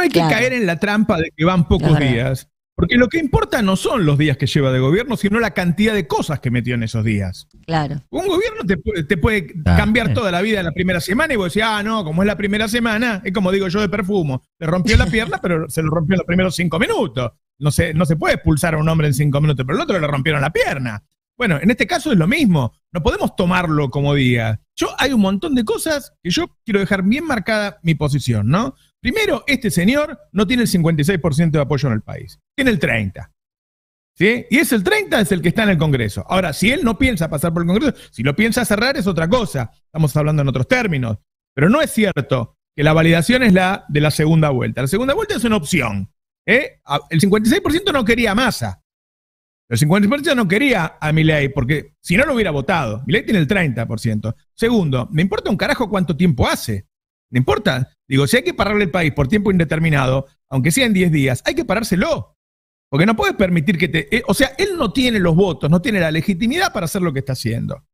No hay que caer en la trampa de que van pocos días, porque lo que importa no son los días que lleva de gobierno, sino la cantidad de cosas que metió en esos días. Claro. Un gobierno te puede, ah, cambiar eh. toda la vida en la primera semana y vos decís, ah, no, como es la primera semana, es como digo yo de perfumo, le rompió la pierna, pero se lo rompió en los primeros cinco minutos. No se, no se puede expulsar a un hombre en cinco minutos, pero el otro le rompieron la pierna. Bueno, en este caso es lo mismo. No podemos tomarlo como día. Yo hay un montón de cosas que yo quiero dejar bien marcada mi posición, ¿no? Primero, este señor no tiene el 56% de apoyo en el país, tiene el 30%. ¿Sí? Y es el 30 es el que está en el Congreso. Ahora, si él no piensa pasar por el Congreso, si lo piensa cerrar es otra cosa. Estamos hablando en otros términos. Pero no es cierto que la validación es la de la segunda vuelta. La segunda vuelta es una opción. ¿eh? El 56% no quería masa. El 56% no quería a Milei, porque si no lo hubiera votado. Milei tiene el 30%. Segundo, me importa un carajo cuánto tiempo hace. No importa. Digo, si hay que pararle el país por tiempo indeterminado, aunque sea en 10 días, hay que parárselo. Porque no puedes permitir que te... Eh, o sea, él no tiene los votos, no tiene la legitimidad para hacer lo que está haciendo.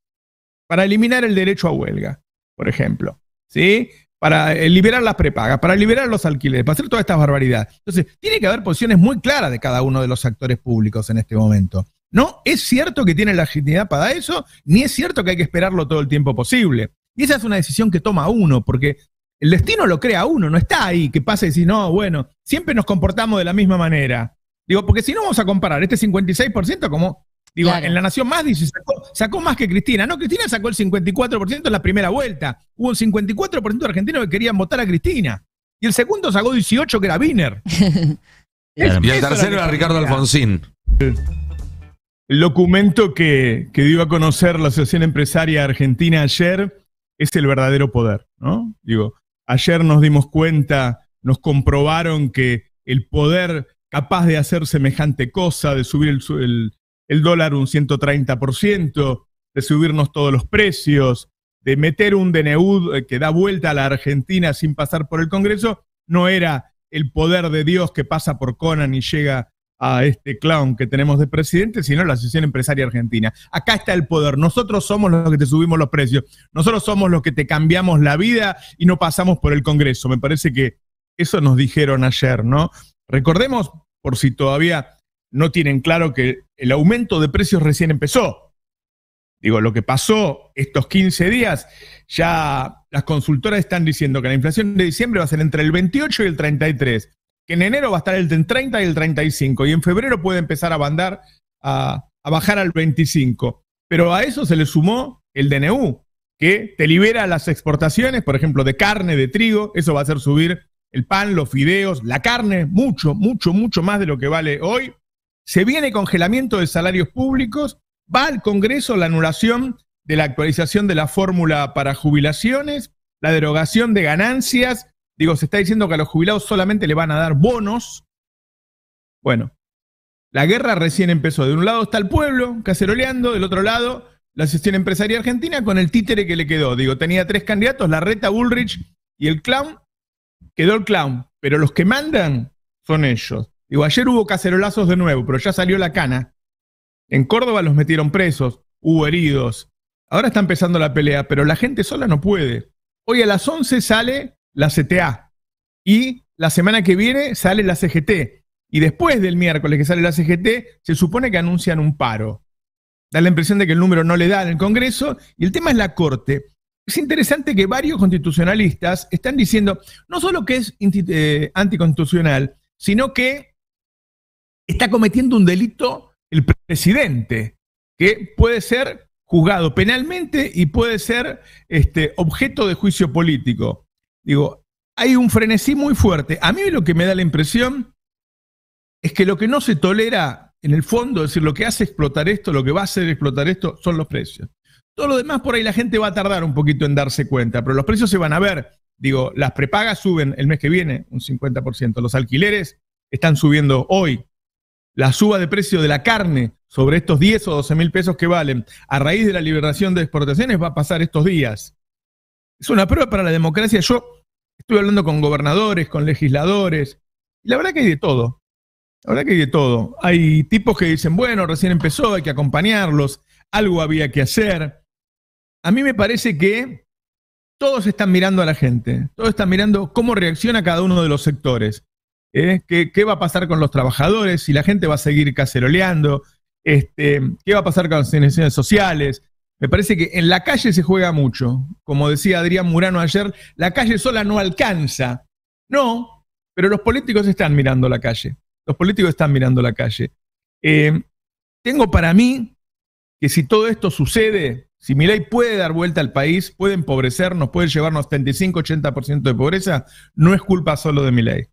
Para eliminar el derecho a huelga, por ejemplo. ¿Sí? Para eh, liberar las prepagas, para liberar los alquileres, para hacer toda esta barbaridad. Entonces, tiene que haber posiciones muy claras de cada uno de los actores públicos en este momento. No es cierto que tiene la legitimidad para eso, ni es cierto que hay que esperarlo todo el tiempo posible. Y esa es una decisión que toma uno, porque el destino lo crea uno, no está ahí que pase y si no, bueno, siempre nos comportamos de la misma manera. Digo, porque si no vamos a comparar este 56% como, digo, en la Nación Más dice, sacó, más que Cristina. No, Cristina sacó el 54% en la primera vuelta. Hubo un 54% de argentinos que querían votar a Cristina. Y el segundo sacó 18, que era Biner. Y el tercero era Ricardo Alfonsín. El documento que dio a conocer la Asociación Empresaria Argentina ayer es el verdadero poder, ¿no? Digo, Ayer nos dimos cuenta, nos comprobaron que el poder capaz de hacer semejante cosa, de subir el, dólar un 130%, de subirnos todos los precios, de meter un DNU eh, que da vuelta a la Argentina sin pasar por el Congreso, no era el poder de Dios que pasa por Conan y llega a este clown que tenemos de presidente, sino la Asociación Empresaria Argentina. Acá está el poder. Nosotros somos los que te subimos los precios. Nosotros somos los que te cambiamos la vida y no pasamos por el Congreso. Me parece que eso nos dijeron ayer, ¿no? Recordemos, por si todavía no tienen claro que el aumento de precios recién empezó. Digo, lo que pasó estos 15 días, ya las consultoras están diciendo que la inflación de diciembre va a ser entre el 28 y el 33 que en enero va a estar el 30 y el 35, y en febrero puede empezar a a, a bajar al 25. Pero a eso se le sumó el DNU, que te libera las exportaciones, por ejemplo, de carne, de trigo, eso va a hacer subir el pan, los fideos, la carne, mucho, mucho, mucho más de lo que vale hoy. Se viene congelamiento de salarios públicos, va al Congreso la anulación de la actualización de la fórmula para jubilaciones, la derogación de ganancias, Digo, se está diciendo que a los jubilados solamente le van a dar bonos. Bueno, la guerra recién empezó. De un lado está el pueblo caceroleando, del otro lado la Asociación Empresaria Argentina con el títere que le quedó. Digo, tenía tres candidatos, la reta, Bullrich y el clown. Quedó el clown, pero los que mandan son ellos. Digo, ayer hubo cacerolazos de nuevo, pero ya salió la cana. En Córdoba los metieron presos, hubo heridos. Ahora está empezando la pelea, pero la gente sola no puede. Hoy a las 11 sale la CTA. Y la semana que viene sale la CGT. Y después del miércoles que sale la CGT, se supone que anuncian un paro. Da la impresión de que el número no le da en el Congreso. Y el tema es la Corte. Es interesante que varios constitucionalistas están diciendo no solo que es eh, anticonstitucional, sino que está cometiendo un delito el presidente, que puede ser juzgado penalmente y puede ser este, objeto de juicio político. Digo, hay un frenesí muy fuerte. A mí lo que me da la impresión es que lo que no se tolera en el fondo, es decir, lo que hace explotar esto, lo que va a hacer explotar esto, son los precios. Todo lo demás por ahí la gente va a tardar un poquito en darse cuenta, pero los precios se van a ver. Digo, las prepagas suben el mes que viene un 50%, los alquileres están subiendo hoy. La suba de precio de la carne sobre estos 10 o 12 mil pesos que valen a raíz de la liberación de exportaciones va a pasar estos días. Es una prueba para la democracia. Yo Estuve hablando con gobernadores, con legisladores. Y la verdad que hay de todo. La verdad que hay de todo. Hay tipos que dicen, bueno, recién empezó, hay que acompañarlos, algo había que hacer. A mí me parece que todos están mirando a la gente, todos están mirando cómo reacciona cada uno de los sectores. ¿eh? ¿Qué, va a pasar con los trabajadores? Si la gente va a seguir caceroleando, este, ¿qué va a pasar con las organizaciones sociales? Me parece que en la calle se juega mucho. Como decía Adrián Murano ayer, la calle sola no alcanza. No, pero los políticos están mirando la calle. Los políticos están mirando la calle. Eh, tengo para mí que si todo esto sucede, si mi ley puede dar vuelta al país, puede empobrecernos, puede llevarnos 35, 80 de pobreza, no es culpa solo de mi ley.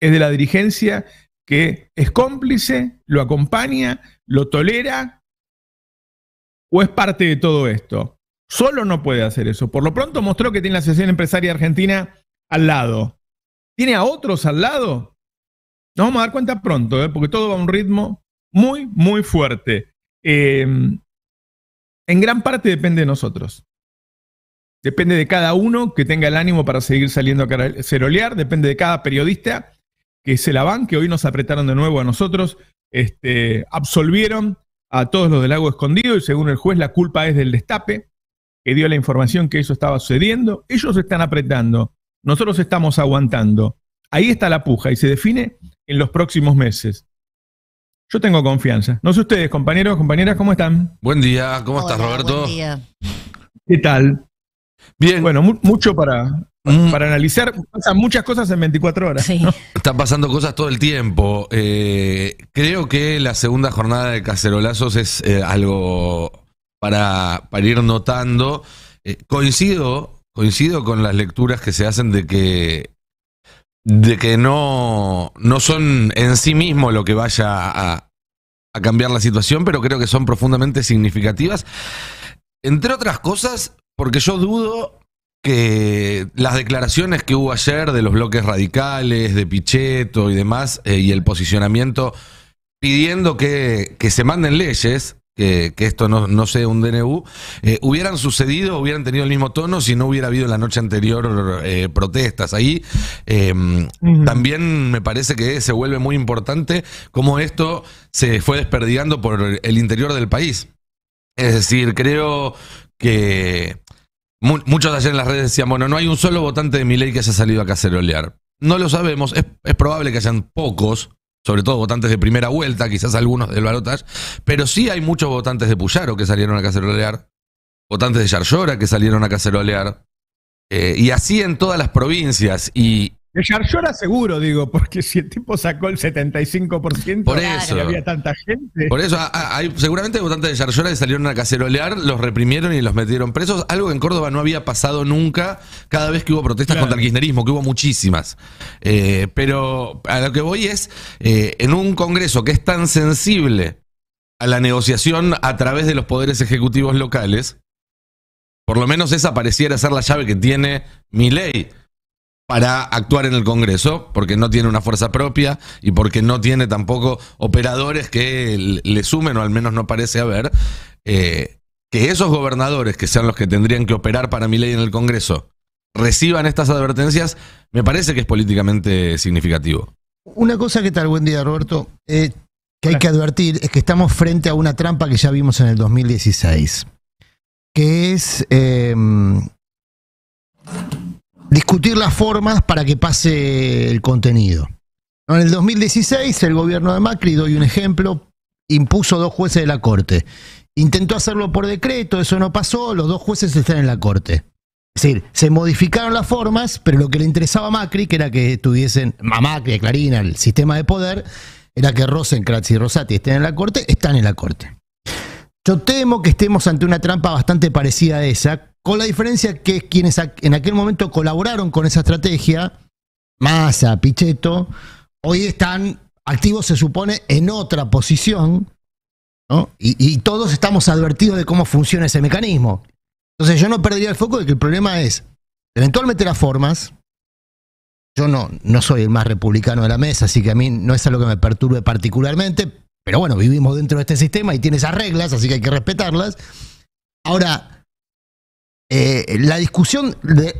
Es de la dirigencia que es cómplice, lo acompaña, lo tolera o es parte de todo esto? Solo no puede hacer eso. Por lo pronto mostró que tiene la Asociación Empresaria Argentina al lado. ¿Tiene a otros al lado? Nos vamos a dar cuenta pronto, ¿eh? porque todo va a un ritmo muy, muy fuerte. Eh, en gran parte depende de nosotros. Depende de cada uno que tenga el ánimo para seguir saliendo a cerolear, depende de cada periodista que se la van, que hoy nos apretaron de nuevo a nosotros, este, absolvieron a todos los del lago escondido y según el juez la culpa es del destape, que dio la información que eso estaba sucediendo. Ellos están apretando, nosotros estamos aguantando. Ahí está la puja y se define en los próximos meses. Yo tengo confianza. No sé ustedes, compañeros, compañeras, ¿cómo están? Buen día, ¿cómo estás, Roberto? Buen día. ¿Qué tal? Bien. Bueno, mucho para, Mm. Para analizar, pasan muchas cosas en 24 horas. Están pasando cosas todo el tiempo. Eh, creo que la segunda jornada de Cacerolazos es eh, algo para, ir notando. Eh, coincido, coincido con las lecturas que se hacen de que de que no, no son en sí mismo lo que vaya a cambiar la situación, pero creo que son profundamente significativas. Entre otras cosas, porque yo dudo que las declaraciones que hubo ayer de los bloques radicales, de Pichetto y demás, eh, y el posicionamiento pidiendo que, se manden leyes, que, esto no, no, sea un DNU, eh, hubieran sucedido, hubieran tenido el mismo tono si no hubiera habido la noche anterior eh, protestas. Ahí em, también me parece que se vuelve muy importante cómo esto se fue desperdigando por el interior del país. Es decir, creo que muchos ayer en las redes decían, bueno, no hay un solo votante de mi ley que haya salido a cacerolear. No lo sabemos, es, probable que hayan pocos, sobre todo votantes de primera vuelta, quizás algunos del balotaje, pero sí hay muchos votantes de Puyaro que salieron a cacerolear, votantes de Yarlora que salieron a cacerolear, eh, y así en todas las provincias. Y de seguro, digo, porque si el tipo sacó el 75%, por eso, había tanta gente. Por eso, hay, seguramente votantes de Yarlora que salieron a cacerolear, los reprimieron y los metieron presos. Algo que en Córdoba no había pasado nunca, cada vez que hubo protestas contra el kirchnerismo, que hubo muchísimas. Eh, pero a lo que voy es, eh, en un Congreso que es tan sensible a la negociación a través de los poderes ejecutivos locales, por lo menos esa pareciera ser la llave que tiene mi ley para actuar en el Congreso, porque no tiene una fuerza propia y porque no tiene tampoco operadores que le sumen, o al menos no parece haber, eh, que esos gobernadores, que sean los que tendrían que operar para mi ley en el Congreso, reciban estas advertencias, me parece que es políticamente significativo. Una cosa que tal, buen día Roberto, eh, que hay que advertir es que estamos frente a una trampa que ya vimos en el 2016, que es... Eh, discutir las formas para que pase el contenido. En el 2016, el gobierno de Macri, doy un ejemplo, impuso dos jueces de la Corte. Intentó hacerlo por decreto, eso no pasó, los dos jueces están en la Corte. Es decir, se modificaron las formas, pero lo que le interesaba a Macri, que era que estuviesen, a Macri, a Clarina, el sistema de poder, era que Rosencratz y Rosati estén en la Corte, están en la Corte. Yo temo que estemos ante una trampa bastante parecida a esa, con la diferencia que quienes en aquel momento colaboraron con esa estrategia, Massa, Pichetto, hoy están activos, se supone, en otra posición, ¿no? Y, todos estamos advertidos de cómo funciona ese mecanismo. Entonces yo no perdería el foco de que el problema es, eventualmente las formas, yo no, no soy el más republicano de la mesa, así que a mí no es algo que me perturbe particularmente, pero bueno, vivimos dentro de este sistema y tiene esas reglas, así que hay que respetarlas. Ahora, eh, la discusión,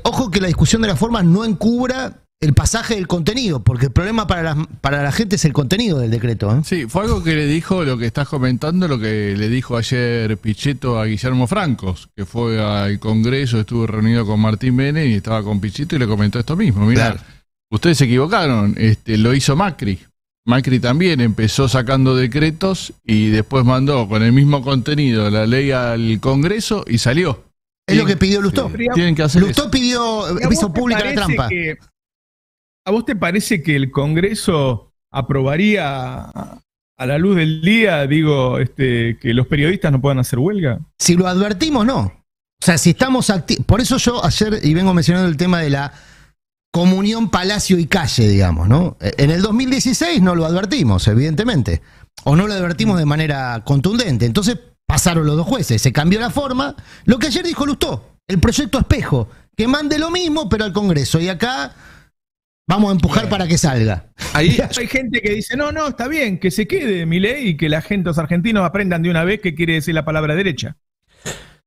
ojo que la discusión de las formas no encubra el pasaje del contenido, porque el problema para la, para la gente es el contenido del decreto. ¿eh? Sí, fue algo que le dijo, lo que estás comentando, lo que le dijo ayer Pichetto a Guillermo Francos, que fue al Congreso, estuvo reunido con Martín Bene y estaba con Pichetto y le comentó esto mismo. Mirá, ustedes se equivocaron, este, lo hizo Macri. Macri también empezó sacando decretos y después mandó con el mismo contenido la ley al Congreso y salió. Es lo que pidió Lustó. Lustó pidió, pública la trampa. ¿A vos te parece que el Congreso aprobaría a la luz del día, digo, este, que los periodistas no puedan hacer huelga? Si lo advertimos, no. O sea, si estamos activos. Por eso yo ayer, y vengo mencionando el tema de la comunión palacio y calle, digamos, ¿no? E, en el 2016 no lo advertimos, evidentemente. O no lo advertimos de manera contundente. Entonces, Pasaron los dos jueces, se cambió la forma. Lo que ayer dijo Lustó, el proyecto espejo, que mande lo mismo pero al Congreso. Y acá vamos a empujar para que salga. hay gente que dice, no, no, está bien, que se quede mi ley y que la gente, los argentinos aprendan de una vez qué quiere decir la palabra derecha.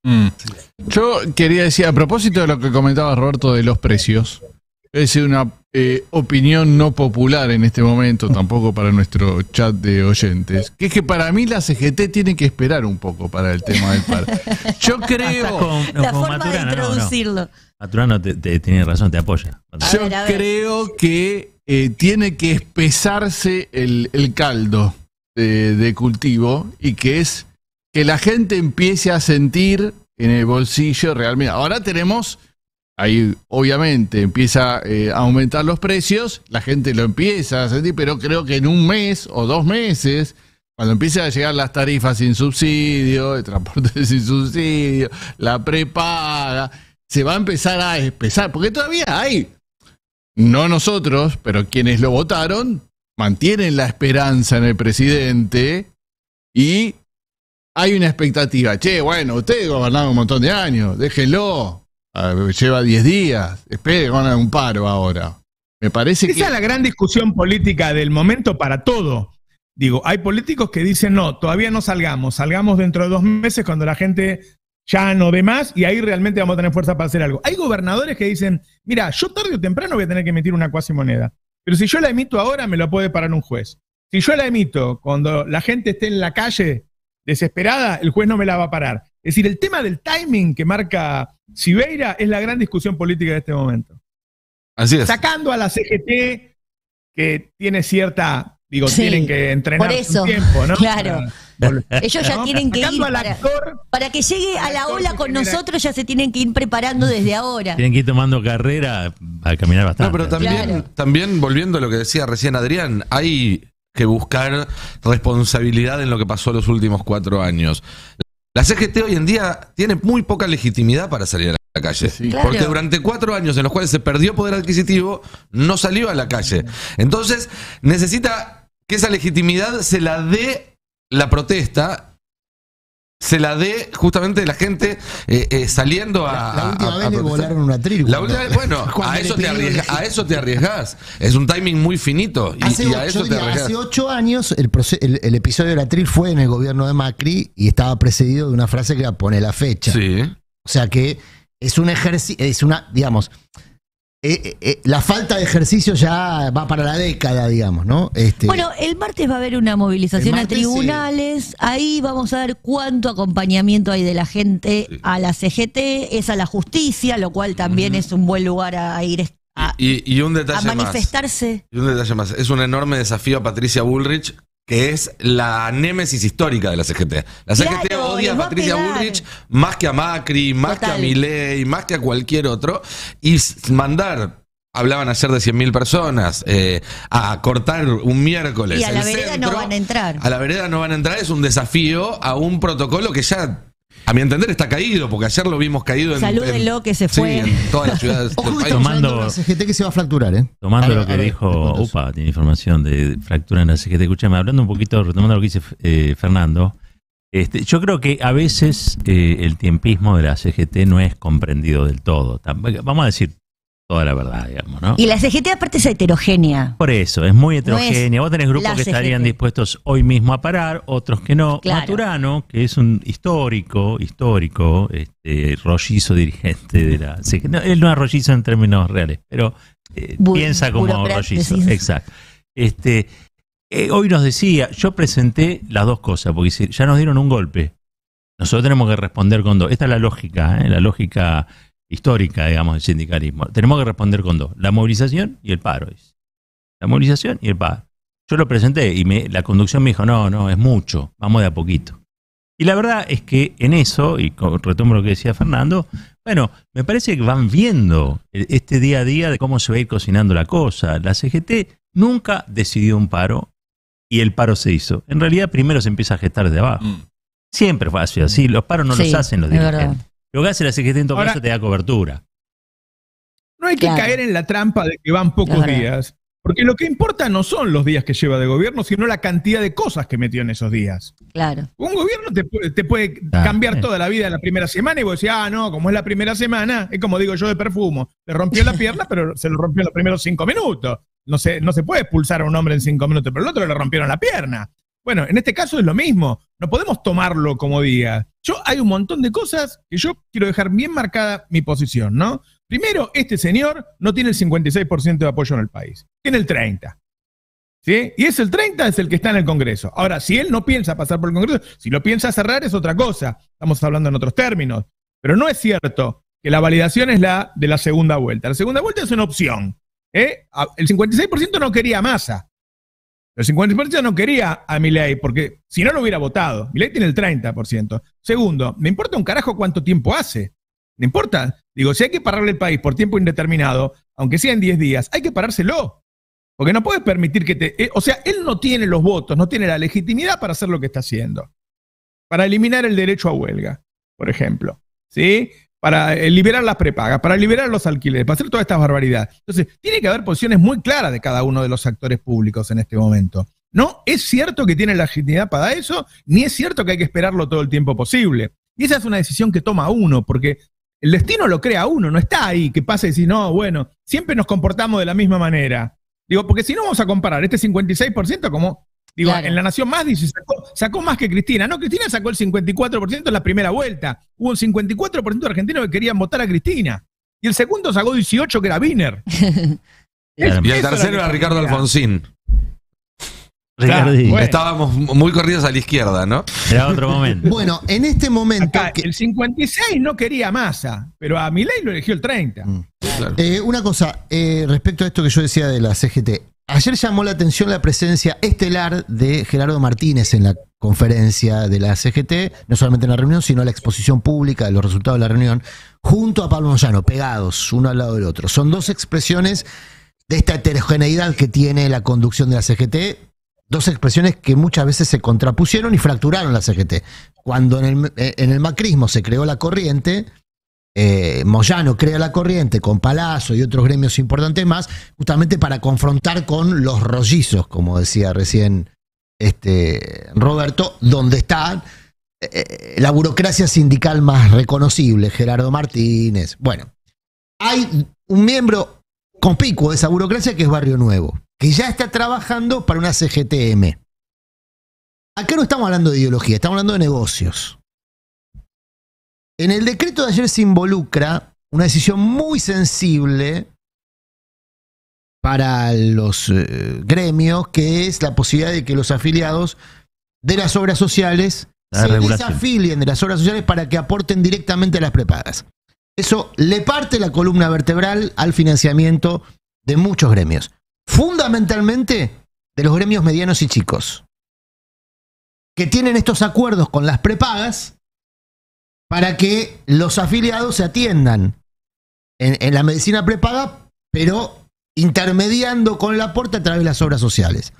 Mm. Yo quería decir, a propósito de lo que comentaba Roberto de los precios, es una eh, opinión no popular en este momento, tampoco para nuestro chat de oyentes, que es que para mí la CGT tiene que esperar un poco para el tema del par. Yo creo... la forma de introducirlo. tiene razón, te apoya. Yo creo que eh, tiene que espesarse el, caldo de, de cultivo y que es que la gente empiece a sentir en el bolsillo realmente. Ahora tenemos Ahí obviamente empieza eh, a aumentar los precios, la gente lo empieza a sentir, pero creo que en un mes o dos meses, cuando empiecen a llegar las tarifas sin subsidio, el transporte sin subsidio, la prepaga, se va a empezar a empezar, porque todavía hay, no nosotros, pero quienes lo votaron, mantienen la esperanza en el presidente y hay una expectativa. Che, bueno, ustedes gobernaron un montón de años, déjenlo, lleva 10 días, espere, van a un paro ahora. Me parece Esa que... es la gran discusión política del momento para todo. Digo, hay políticos que dicen, no, todavía no salgamos, salgamos dentro de dos meses cuando la gente ya no ve más y ahí realmente vamos a tener fuerza para hacer algo. Hay gobernadores que dicen, mira, yo tarde o temprano voy a tener que emitir una cuasi moneda, pero si yo la emito ahora me lo puede parar un juez. Si yo la emito cuando la gente esté en la calle desesperada, el juez no me la va a parar. Es decir, el tema del timing que marca Sibeira es la gran discusión política de este momento. Así es. Sacando a la CGT, que tiene cierta, digo, tienen que entrenar un tiempo, ¿no? Claro. Ellos ya tienen que ir. Para, que llegue a la ola con nosotros, ya se tienen que ir preparando desde ahora. Tienen que ir tomando carrera a caminar bastante. No, pero también, también volviendo a lo que decía recién Adrián, hay que buscar responsabilidad en lo que pasó los últimos cuatro años. La CGT hoy en día tiene muy poca legitimidad para salir a la calle. Porque durante cuatro años en los cuales se perdió poder adquisitivo, no salió a la calle. Entonces, necesita que esa legitimidad se la dé la protesta se la dé justamente la gente eh, eh, saliendo a. La, última vez le volaron una tribu. La bueno, a eso, te arriesgas, Es un timing muy finito. Y, hace, ocho, hace años el, episodio de la tril fue en el gobierno de Macri y estaba precedido de una frase que pone la fecha. Sí. O sea que es un ejercicio, es una, digamos, eh, eh, eh, la falta de ejercicio ya va para la década, digamos, ¿no? Este, bueno, el martes va a haber una movilización a tribunales, ahí vamos a ver cuánto acompañamiento hay de la gente a la CGT, es a la justicia, lo cual también es un buen lugar a ir a, y, un detalle manifestarse. Y un detalle más, es un enorme desafío a Patricia Bullrich que es la némesis histórica de la CGT. La CGT odia a Patricia más que a Macri, más que a Milei, más que a cualquier otro. Y mandar hablaban ayer de 100.000 personas, eh, a cortar un miércoles. Y a la vereda no van a entrar. A la vereda no van a entrar, es un desafío a un protocolo que ya a mi entender está caído, porque ayer lo vimos caído en. Salúdenlo, que se fue. Sí, en todas las ciudades. tomando. La CGT que se va a fracturar, ¿eh? Tomando lo que dijo. Upa, tiene información de fractura en la CGT. Escuchame, hablando un poquito, retomando lo que dice eh, Fernando. Este, yo creo que a veces eh, el tiempismo de la CGT no es comprendido del todo. Vamos a decir, toda la verdad, digamos, ¿no? Y la CGT aparte es heterogénea. Por eso, es muy heterogénea. Vos tenés grupos que estarían dispuestos hoy mismo a parar, otros que no. Maturano, que es un histórico, histórico, este, rollizo dirigente de la CGT. él no es rollizo en términos reales, pero eh, piensa como rollizo. Exacto. Este, eh, hoy nos decía, yo presenté las dos cosas, porque ya nos dieron un golpe. Nosotros tenemos que responder con dos. Esta es la lógica, ¿eh? la lógica histórica, digamos, del sindicalismo. Tenemos que responder con dos, la movilización y el paro. La movilización y el paro. Yo lo presenté y me, la conducción me dijo, no, no, es mucho, vamos de a poquito. Y la verdad es que en eso, y retomo lo que decía Fernando, bueno, me parece que van viendo e, este día a día de cómo se va a ir cocinando la cosa. La CGT nunca decidió un paro y el paro se hizo. En realidad primero se empieza a gestar desde abajo. Mm. Siempre fue así, así. Los paros no los hacen los dirigentes. Lo que hace la te da cobertura. No hay que caer en la trampa de que van pocos días. Porque lo que importa no son los días que lleva de gobierno, sino la cantidad de cosas que metió en esos días. Claro. Un gobierno te, puede, ah, cambiar eh. toda la vida en la primera semana y vos decís, ah, no, como es la primera semana, es como digo yo de perfumo. Le rompió la pierna, pero se lo rompió en los primeros cinco minutos. No se, no se puede expulsar a un hombre en cinco minutos, pero el otro le rompieron la pierna. Bueno, en este caso es lo mismo. No podemos tomarlo como día. Yo hay un montón de cosas que yo quiero dejar bien marcada mi posición, ¿no? Primero, este señor no tiene el 56% de apoyo en el país. Tiene el 30. ¿Sí? Y es el 30 es el que está en el Congreso. Ahora, si él no piensa pasar por el Congreso, si lo piensa cerrar es otra cosa. Estamos hablando en otros términos. Pero no es cierto que la validación es la de la segunda vuelta. La segunda vuelta es una opción. ¿eh? Ah, el 56% no quería masa. El 50% no quería a Milei, porque si no lo hubiera votado. Milei tiene el 30%. Segundo, me importa un carajo cuánto tiempo hace. Me importa. Digo, si hay que pararle el país por tiempo indeterminado, aunque sea en 10 días, hay que parárselo. Porque no puedes permitir que te... Eh, o sea, él no tiene los votos, no tiene la legitimidad para hacer lo que está haciendo. Para eliminar el derecho a huelga, por ejemplo. ¿Sí? para eh, liberar las prepagas, para liberar los alquileres, para hacer toda esta barbaridad. Entonces, tiene que haber posiciones muy claras de cada uno de los actores públicos en este momento. No es cierto que tiene la legitimidad para eso, ni es cierto que hay que esperarlo todo el tiempo posible. Y esa es una decisión que toma uno, porque el destino lo crea uno, no está ahí que pase y no, bueno, siempre nos comportamos de la misma manera. Digo, porque si no vamos a comparar este 56% como Digo, en la Nación Más dice, sacó, más que Cristina. No, Cristina sacó el 54% en la primera vuelta. Hubo un 54% de argentinos que querían votar a Cristina. Y el segundo sacó 18, que era Biner. Y el tercero era Ricardo Alfonsín. Estábamos muy corridos a la izquierda, ¿no? Era otro momento. bueno, en este momento. El 56 no quería masa, pero a Milei lo eligió el 30. Mm. Eh, una cosa, eh, respecto a esto que yo decía de la CGT, Ayer llamó la atención la presencia estelar de Gerardo Martínez en la conferencia de la CGT, no solamente en la reunión, sino en la exposición pública de los resultados de la reunión, junto a Pablo Moyano, pegados uno al lado del otro. Son dos expresiones de esta heterogeneidad que tiene la conducción de la CGT, dos expresiones que muchas veces se contrapusieron y fracturaron la CGT. Cuando en el, en el macrismo se creó la corriente, eh, Moyano crea la corriente con Palazzo y otros gremios importantes más, justamente para confrontar con los rollizos, como decía recién este, Roberto, donde está eh, eh, la burocracia sindical más reconocible, Gerardo Martínez. Bueno, hay un miembro conspicuo de esa burocracia que es Barrio Nuevo, que ya está trabajando para una CGTM. Acá no estamos hablando de ideología, estamos hablando de negocios. En el decreto de ayer se involucra una decisión muy sensible para los eh, gremios, que es la posibilidad de que los afiliados de las obras sociales se desafilien de las obras sociales para que aporten directamente a las prepagas. Eso le parte la columna vertebral al financiamiento de muchos gremios, fundamentalmente de los gremios medianos y chicos, que tienen estos acuerdos con las prepagas para que los afiliados se atiendan en, la medicina prepaga, pero intermediando con la aporte a través de las obras sociales.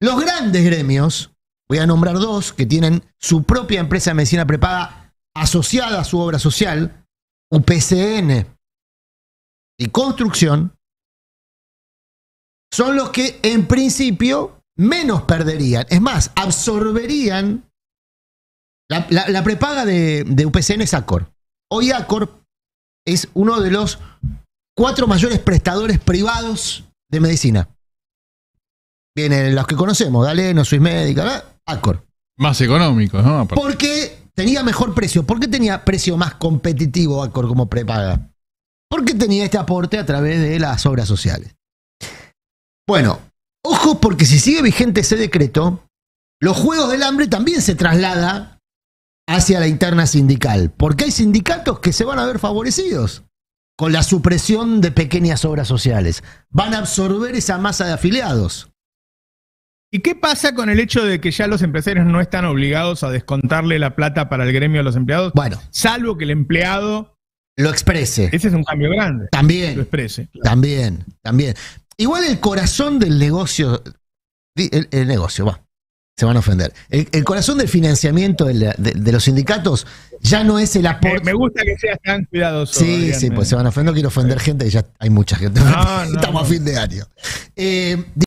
Los grandes gremios, voy a nombrar dos, que tienen su propia empresa de medicina prepaga asociada a su obra social, UPCN y Construcción, son los que en principio menos perderían. Es más, absorberían la, prepaga de, UPCN es Accor. Hoy Accor es uno de los cuatro mayores prestadores privados de medicina. Vienen los que conocemos, Galeno, Swiss Médica, ¿verdad? ¿eh? Accor. Más económico, ¿no? Porque tenía mejor precio. ¿Por qué tenía precio más competitivo Accor como prepaga? Porque tenía este aporte a través de las obras sociales. Bueno, ojo porque si sigue vigente ese decreto, los Juegos del Hambre también se traslada hacia la interna sindical, porque hay sindicatos que se van a ver favorecidos con la supresión de pequeñas obras sociales. Van a absorber esa masa de afiliados. ¿Y qué pasa con el hecho de que ya los empresarios no están obligados a descontarle la plata para el gremio a los empleados? Bueno. Salvo que el empleado... Lo exprese. Ese es un cambio grande. También. Lo exprese. También, también. Igual el corazón del negocio... el negocio, va se van a ofender. El, corazón del financiamiento de, los sindicatos ya no es el aporte. Me, gusta que seas tan cuidadoso. Sí, sí, pues eh. se van a ofender. No quiero ofender gente, que ya hay mucha gente. Estamos a fin de año. Eh,